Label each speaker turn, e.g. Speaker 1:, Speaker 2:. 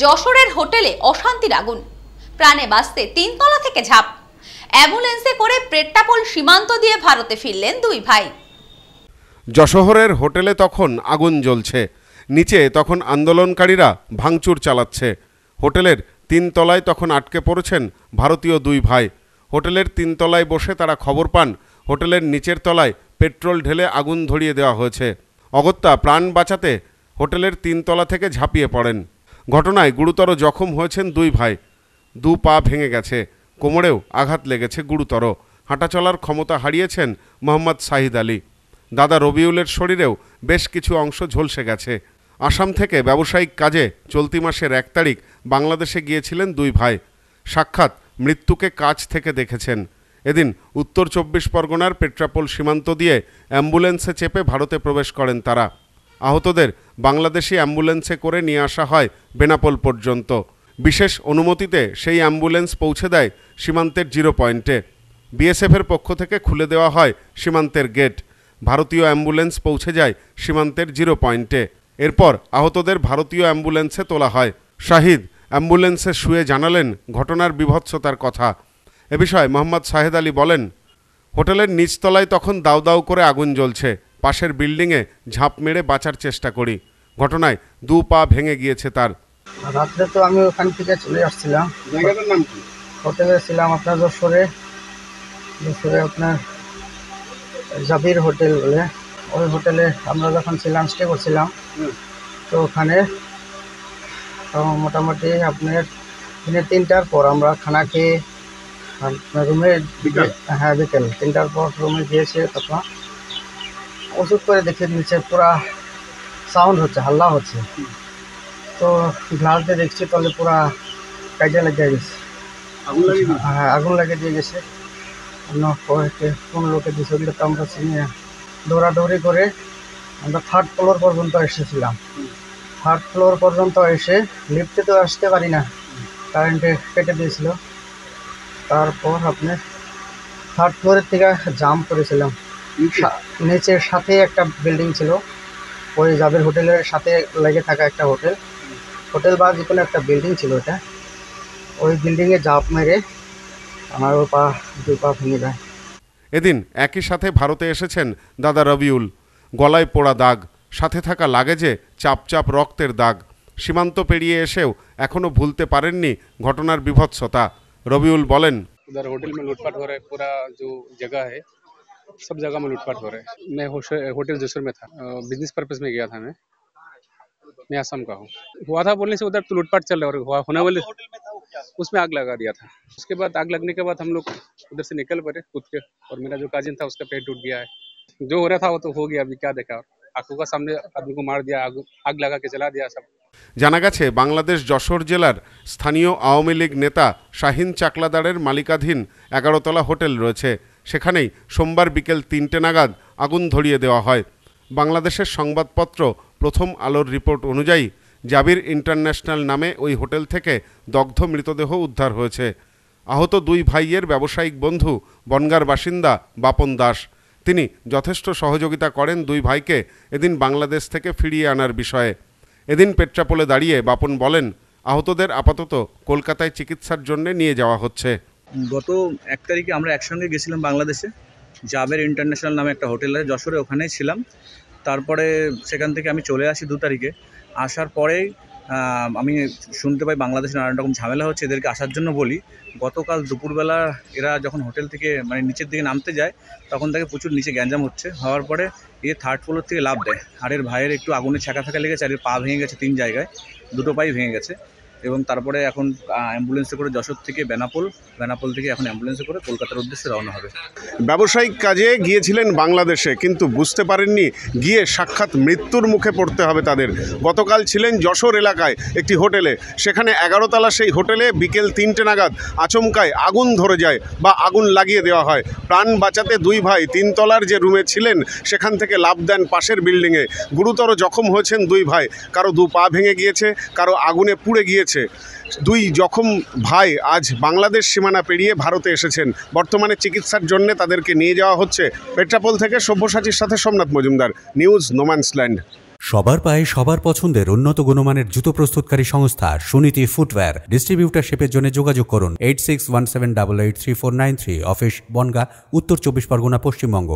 Speaker 1: যশোরের হোটেলে অশান্তির আগুন প্রাণে বাঁচতে তিনতলা থেকে ঝাঁপ অ্যাম্বুলেন্সে করে প্রেট্টাপোল সীমান্ত দিয়ে ভারতে ফিরলেন দুই ভাই যশোহরের হোটেলে তখন আগুন জ্বলছে নিচে তখন আন্দোলনকারীরা ভাঙচুর চালাচ্ছে হোটেলের তিনতলায় তখন আটকে পড়েছেন ভারতীয় দুই ভাই হোটেলের তিনতলায় বসে তারা খবর পান হোটেলের নিচের তলায় পেট্রোল ঢেলে আগুন ধরিয়ে দেওয়া হয়েছে অগত্যা প্রাণ বাঁচাতে হোটেলের তিনতলা থেকে ঝাঁপিয়ে পড়েন ঘটনায় গুরুতর জখম হয়েছেন দুই ভাই দু পা ভেঙে গেছে কোমরেও আঘাত লেগেছে গুরুতর হাঁটা চলার ক্ষমতা হারিয়েছেন মোহাম্মদ শাহিদ আলী দাদা রবিউলের শরীরেও বেশ কিছু অংশ ঝলসে গেছে আসাম থেকে ব্যবসায়িক কাজে চলতি মাসের এক তারিখ বাংলাদেশে গিয়েছিলেন দুই ভাই সাক্ষাৎ মৃত্যুকে কাছ থেকে দেখেছেন এদিন উত্তর চব্বিশ পরগনার পেট্রাপোল সীমান্ত দিয়ে অ্যাম্বুলেন্সে চেপে ভারতে প্রবেশ করেন তারা আহতদের বাংলাদেশি অ্যাম্বুলেন্সে করে নিয়ে আসা হয় বেনাপোল পর্যন্ত বিশেষ অনুমতিতে সেই অ্যাম্বুলেন্স পৌঁছে দেয় সীমান্তের জিরো পয়েন্টে বিএসএফের পক্ষ থেকে খুলে দেওয়া হয় সীমান্তের গেট ভারতীয় অ্যাম্বুলেন্স পৌঁছে যায় সীমান্তের জিরো পয়েন্টে এরপর আহতদের ভারতীয় অ্যাম্বুলেন্সে তোলা হয় শাহিদ অ্যাম্বুলেন্সে শুয়ে জানালেন ঘটনার বিভৎসতার কথা এ বিষয়ে মোহাম্মদ শাহেদ আলী বলেন হোটেলের নিচতলায় তখন দাউ দাউ করে আগুন জ্বলছে পাশের বিল্ডিংয়ে ঝাঁপ মেরে বাঁচার চেষ্টা করি ঘটনায় দু পা ভেঙে গিয়েছে তার
Speaker 2: রাত্রে তো আমি ওখান থেকে চলে আসছিলাম হোটেলে ছিলাম আপনার যশোরে যশোরে আপনার জাবির হোটেল বলে ওই হোটেলে আমরা যখন ছিলাম স্টে করছিলাম তো ওখানে মোটামুটি আপনার দিনের তিনটার পর আমরা খানা খেয়ে রুমে হ্যাঁ বিকেল তিনটার পর রুমে গিয়েছে তখন ওষুধ করে দেখে নিচে পুরা সাউন্ড হচ্ছে হাল্লা হচ্ছে তো গ্লাসে দেখছি তাহলে পুরা কাজে লেগে গেছে হ্যাঁ আগুন লাগে দিয়ে গেছে অন্য কয়েকে কোন লোকে তো আমরা চিনিয়ে দৌড়াদৌড়ি করে আমরা থার্ড ফ্লোর পর্যন্ত এসেছিলাম থার্ড ফ্লোর পর্যন্ত এসে লিফটে তো আসতে পারি না কারেন্টে কেটে দিয়েছিল তারপর আপনি থার্ড ফ্লোরের থেকে জাম্প করেছিলাম আচ্ছা, নিচের সাথে একটা বিল্ডিং ছিল ওই জাবের হোটেলের সাথে লেগে থাকা একটা হোটেল হোটেল বা যে কোনো একটা বিল্ডিং ছিল ওটা ওই বিল্ডিংয়ে জাপ মেরে আমার ও পা দুই পা ভেঙে দেয়
Speaker 1: এদিন একই সাথে ভারতে এসেছেন দাদা রবিউল গলায় পোড়া দাগ সাথে থাকা লাগেজে চাপ চাপ রক্তের দাগ সীমান্ত পেরিয়ে এসেও এখনো ভুলতে পারেননি ঘটনার বিভৎসতা রবিউল বলেন উধার होटल में लूटपाट हो रहा है সব জায়গায় লুটপাট হচ্ছে আমি হোটেল যশোর মেথায় বিজনেস পারপাস মে গয়া থা আমি আমি আসাম কা হু
Speaker 2: হোয়া থা বোলনি সে उधर
Speaker 1: লুটপাট চল র হয়া হোনা বলে হোটেল মে থা ও কিয়া উসমে আগ লাগা দিয়া থা উসকে বাদ আগ লাগনে কে বাদ হাম লোগ उधर से निकल परे কুছ কে অর মেরা জো কাজিন থা উসকা পেট ডুট গয়া হ্যায় জো হো র হ থা ও তো হো গয়া আবি কিয়া দেখা আকু কা সামনে আবি কো মার দিয়া আগ লাগা কে চালা দিয়া সব জানা গচে বাংলাদেশ যশোর জেলার স্থানীয় আওয়ামী লীগ নেতা শাহিন চাকলাদারের মালিকাধীন 11 তলা হোটেল রয়েছে সেখানেই সোমবার বিকেল তিনটে নাগাদ আগুন ধরিয়ে দেওয়া হয় বাংলাদেশের সংবাদপত্র প্রথম আলোর রিপোর্ট অনুযায়ী জাবির ইন্টারন্যাশনাল নামে ওই হোটেল থেকে দগ্ধ মৃতদেহ উদ্ধার হয়েছে আহত দুই ভাইয়ের ব্যবসায়িক বন্ধু বনগার বাসিন্দা বাপন দাস তিনি যথেষ্ট সহযোগিতা করেন দুই ভাইকে এদিন বাংলাদেশ থেকে ফিরিয়ে আনার বিষয়ে এদিন পেট্রাপোলে দাঁড়িয়ে বাপন বলেন আহতদের আপাতত কলকাতায় চিকিৎসার জন্য নিয়ে যাওয়া হচ্ছে গত এক তারিখে আমরা একসঙ্গে গেছিলাম বাংলাদেশে জাবের ইন্টারন্যাশনাল নামে একটা হোটেল আছে যশোরে ওখানেই ছিলাম তারপরে সেখান থেকে আমি চলে আসি দু তারিখে আসার পরে আমি শুনতে পাই বাংলাদেশে নানান রকম ঝামেলা হচ্ছে এদেরকে আসার জন্য বলি গতকাল দুপুরবেলা এরা যখন হোটেল থেকে মানে নিচের দিকে নামতে যায় তখন তাকে প্রচুর নিচে গ্যাঞ্জাম হচ্ছে হওয়ার পরে এ থার্ড ফ্লোর থেকে লাভ দেয় আর এর ভাইয়ের একটু আগুনে ছ্যাঁকা থাকা লেগেছে আর এর পা ভেঙে গেছে তিন জায়গায় দুটো পাই ভেঙে গেছে এবং তারপরে এখন অ্যাম্বুলেন্সে করে যশোর থেকে বেনাপোল বেনাপোল থেকে এখন অ্যাম্বুলেন্সে করে কলকাতার উদ্দেশ্যে রওনা হবে ব্যবসায়িক কাজে গিয়েছিলেন বাংলাদেশে কিন্তু বুঝতে পারেননি গিয়ে সাক্ষাৎ মৃত্যুর মুখে পড়তে হবে তাদের গতকাল ছিলেন যশোর এলাকায় একটি হোটেলে সেখানে এগারোতলা সেই হোটেলে বিকেল তিনটে নাগাদ আচমকায় আগুন ধরে যায় বা আগুন লাগিয়ে দেওয়া হয় প্রাণ বাঁচাতে দুই ভাই তিনতলার যে রুমে ছিলেন সেখান থেকে লাভ দেন পাশের বিল্ডিংয়ে গুরুতর জখম হয়েছেন দুই ভাই কারো দু পা ভেঙে গিয়েছে কারো আগুনে পুড়ে গিয়েছে হয়েছে দুই জখম ভাই আজ বাংলাদেশ সীমানা পেরিয়ে ভারতে এসেছেন বর্তমানে চিকিৎসার জন্য তাদেরকে নিয়ে যাওয়া হচ্ছে পেট্রাপোল থেকে সব্যসাচীর সাথে সোমনাথ মজুমদার নিউজ নোম্যান্সল্যান্ড সবার পায়ে সবার পছন্দের উন্নত গুণমানের জুতো প্রস্তুতকারী সংস্থা সুনীতি ফুটওয়্যার ডিস্ট্রিবিউটারশিপের জন্য যোগাযোগ করুন eight six one seven double eight three four nine three office Bangaon উত্তর চব্বিশ পরগনা পশ্চিমবঙ্গ